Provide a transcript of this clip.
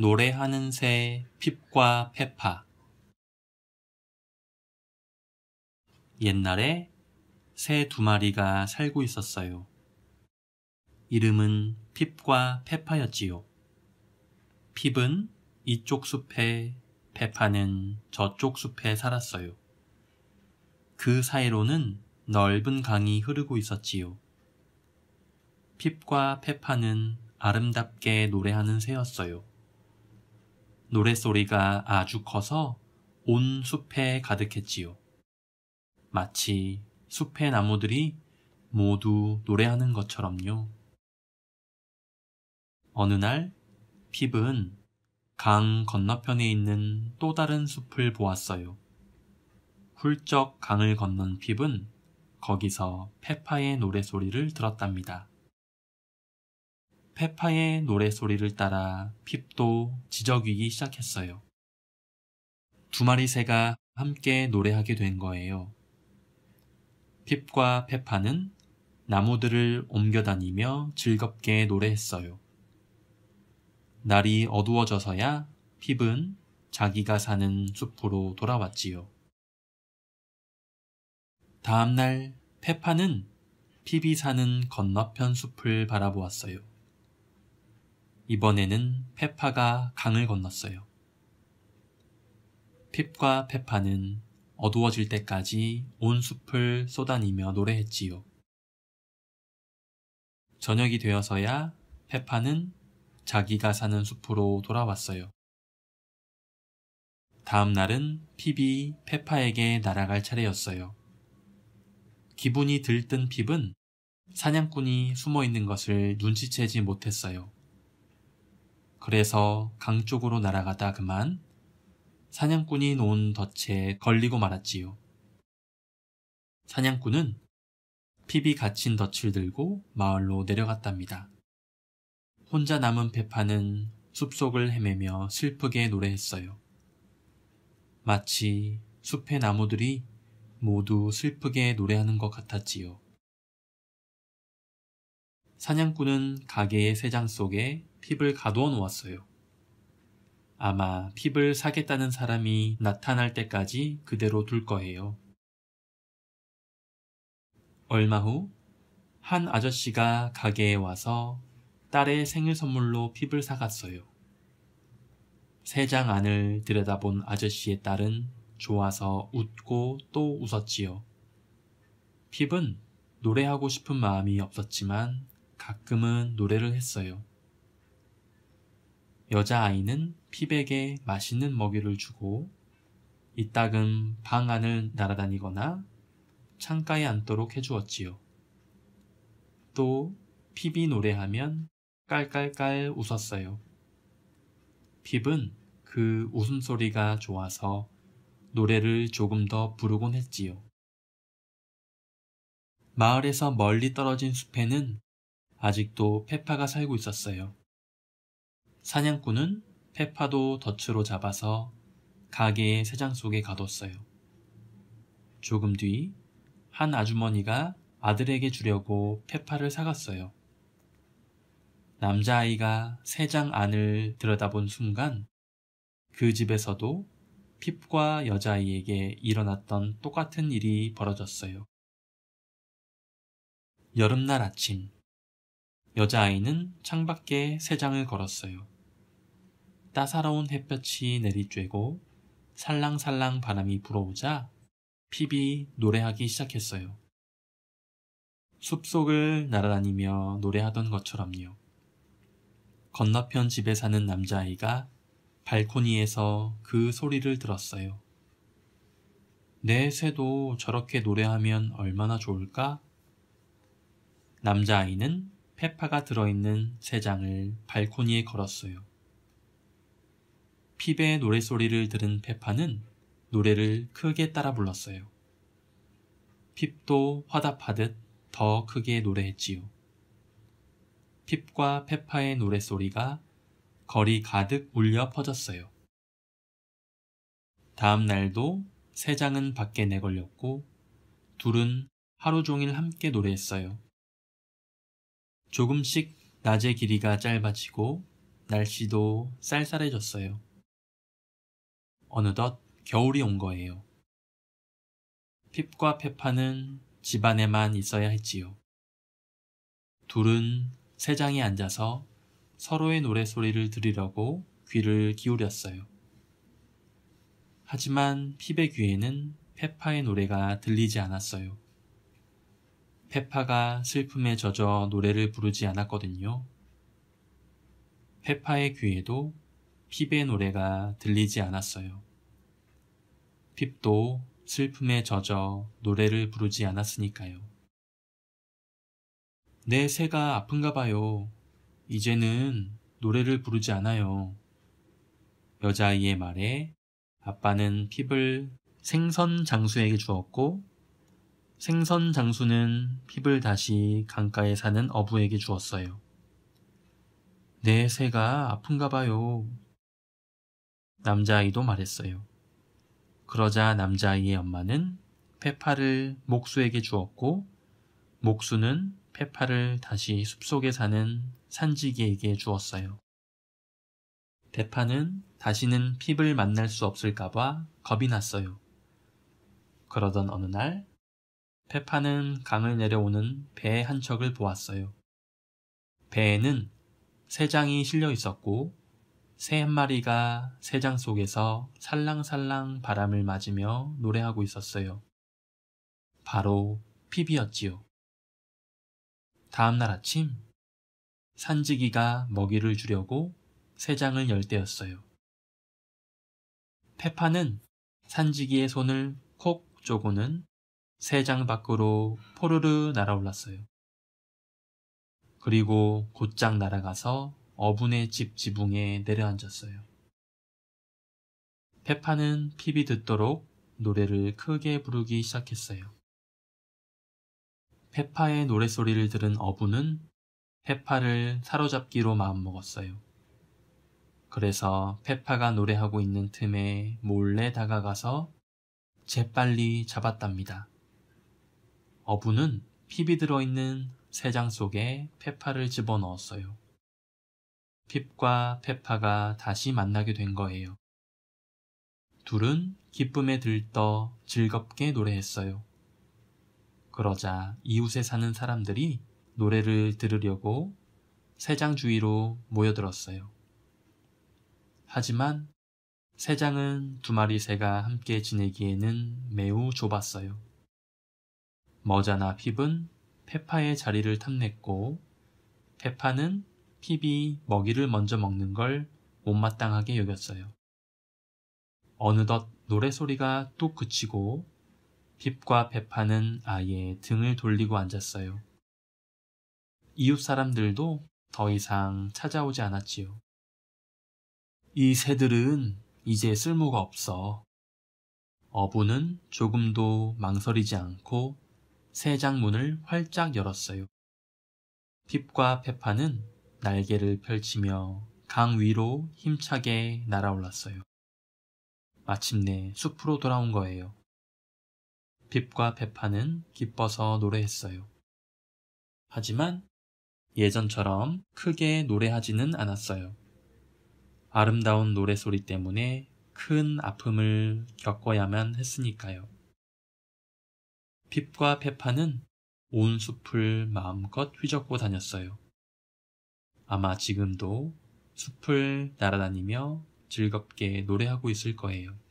노래하는 새 핍과 페파 옛날에 새 두 마리가 살고 있었어요. 이름은 핍과 페파였지요. 핍은 이쪽 숲에, 페파는 저쪽 숲에 살았어요. 그 사이로는 넓은 강이 흐르고 있었지요. 핍과 페파는 아름답게 노래하는 새였어요. 노랫소리가 아주 커서 온 숲에 가득했지요. 마치 숲의 나무들이 모두 노래하는 것처럼요. 어느 날 핍은 강 건너편에 있는 또 다른 숲을 보았어요. 훌쩍 강을 건넌 핍은 거기서 페파의 노래소리를 들었답니다. 페파의 노래소리를 따라 핍도 지저귀기 시작했어요. 두 마리 새가 함께 노래하게 된 거예요. 핍과 페파는 나무들을 옮겨다니며 즐겁게 노래했어요. 날이 어두워져서야 핍은 자기가 사는 숲으로 돌아왔지요. 다음날 페파는 핍이 사는 건너편 숲을 바라보았어요. 이번에는 페파가 강을 건넜어요. 핍과 페파는 어두워질 때까지 온 숲을 쏘다니며 노래했지요. 저녁이 되어서야 페파는 자기가 사는 숲으로 돌아왔어요. 다음 날은 핍이 페파에게 날아갈 차례였어요. 기분이 들뜬 핍은 사냥꾼이 숨어 있는 것을 눈치채지 못했어요. 그래서 강 쪽으로 날아가다 그만 사냥꾼이 놓은 덫에 걸리고 말았지요. 사냥꾼은 피비 갇힌 덫을 들고 마을로 내려갔답니다. 혼자 남은 배파는 숲속을 헤매며 슬프게 노래했어요. 마치 숲의 나무들이 모두 슬프게 노래하는 것 같았지요. 사냥꾼은 가게의 세 장 속에 핍을 가둬 놓았어요. 아마 핍을 사겠다는 사람이 나타날 때까지 그대로 둘 거예요. 얼마 후 한 아저씨가 가게에 와서 딸의 생일 선물로 핍을 사갔어요. 세 장 안을 들여다본 아저씨의 딸은 좋아서 웃고 또 웃었지요. 핍은 노래하고 싶은 마음이 없었지만 가끔은 노래를 했어요. 여자아이는 피백에 맛있는 먹이를 주고 이따금 방 안을 날아다니거나 창가에 앉도록 해주었지요. 또 피비 노래하면 깔깔깔 웃었어요. 핍은 그 웃음소리가 좋아서 노래를 조금 더 부르곤 했지요. 마을에서 멀리 떨어진 숲에는 아직도 페파가 살고 있었어요. 사냥꾼은 페파도 덫으로 잡아서 가게의 새장 속에 가뒀어요. 조금 뒤 한 아주머니가 아들에게 주려고 페파를 사갔어요. 남자아이가 새장 안을 들여다본 순간 그 집에서도 핍과 여자아이에게 일어났던 똑같은 일이 벌어졌어요. 여름날 아침, 여자아이는 창밖에 새장을 걸었어요. 따사로운 햇볕이 내리쬐고 살랑살랑 바람이 불어오자 피비 노래하기 시작했어요. 숲속을 날아다니며 노래하던 것처럼요. 건너편 집에 사는 남자아이가 발코니에서 그 소리를 들었어요. 내 새도 저렇게 노래하면 얼마나 좋을까? 남자아이는 페파가 들어있는 새장을 발코니에 걸었어요. 핍의 노래소리를 들은 페파는 노래를 크게 따라 불렀어요. 핍도 화답하듯 더 크게 노래했지요. 핍과 페파의 노래소리가 거리 가득 울려 퍼졌어요. 다음 날도 세 장은 밖에 내걸렸고 둘은 하루 종일 함께 노래했어요. 조금씩 낮의 길이가 짧아지고 날씨도 쌀쌀해졌어요. 어느덧 겨울이 온 거예요. 핍과 페파는 집안에만 있어야 했지요. 둘은 세장에 앉아서 서로의 노래소리를 들으려고 귀를 기울였어요. 하지만 핍의 귀에는 페파의 노래가 들리지 않았어요. 페파가 슬픔에 젖어 노래를 부르지 않았거든요. 페파의 귀에도 핍의 노래가 들리지 않았어요. 핍도 슬픔에 젖어 노래를 부르지 않았으니까요. 내 새가 아픈가 봐요. 이제는 노래를 부르지 않아요. 여자아이의 말에 아빠는 핍을 생선 장수에게 주었고 생선 장수는 핍을 다시 강가에 사는 어부에게 주었어요. 내 새가 아픈가 봐요. 남자아이도 말했어요. 그러자 남자아이의 엄마는 페파를 목수에게 주었고 목수는 페파를 다시 숲속에 사는 산지기에게 주었어요. 대파는 다시는 핍을 만날 수 없을까봐 겁이 났어요. 그러던 어느 날 페파는 강을 내려오는 배 한 척을 보았어요. 배에는 세 장이 실려 있었고 새한 마리가 새장 속에서 살랑살랑 바람을 맞으며 노래하고 있었어요. 바로 피비였지요. 다음날 아침 산지기가 먹이를 주려고 새장을 열 때였어요. 페파는 산지기의 손을 콕 쪼고는 새장 밖으로 포르르 날아올랐어요. 그리고 곧장 날아가서 어분의 집 지붕에 내려앉았어요. 페파는 피비 듣도록 노래를 크게 부르기 시작했어요. 페파의 노랫소리를 들은 어부는 페파를 사로잡기로 마음먹었어요. 그래서 페파가 노래하고 있는 틈에 몰래 다가가서 재빨리 잡았답니다. 어부는 피비 들어있는 새장 속에 페파를 집어넣었어요. 핍과 페파가 다시 만나게 된 거예요. 둘은 기쁨에 들떠 즐겁게 노래했어요. 그러자 이웃에 사는 사람들이 노래를 들으려고 세 장 주위로 모여들었어요. 하지만 세장은 두 마리 새가 함께 지내기에는 매우 좁았어요. 머자나 핍은 페파의 자리를 탐냈고 페파는 핍이 먹이를 먼저 먹는 걸 못마땅하게 여겼어요. 어느덧 노래소리가 뚝 그치고 핍과 베파는 아예 등을 돌리고 앉았어요. 이웃 사람들도 더 이상 찾아오지 않았지요. 이 새들은 이제 쓸모가 없어. 어부는 조금도 망설이지 않고 새장문을 활짝 열었어요. 핍과 페파는 날개를 펼치며 강 위로 힘차게 날아올랐어요. 마침내 숲으로 돌아온 거예요. 빕과 베파는 기뻐서 노래했어요. 하지만 예전처럼 크게 노래하지는 않았어요. 아름다운 노래소리 때문에 큰 아픔을 겪어야만 했으니까요. 핍과 페파는 온 숲을 마음껏 휘젓고 다녔어요. 아마 지금도 숲을 날아다니며 즐겁게 노래하고 있을 거예요.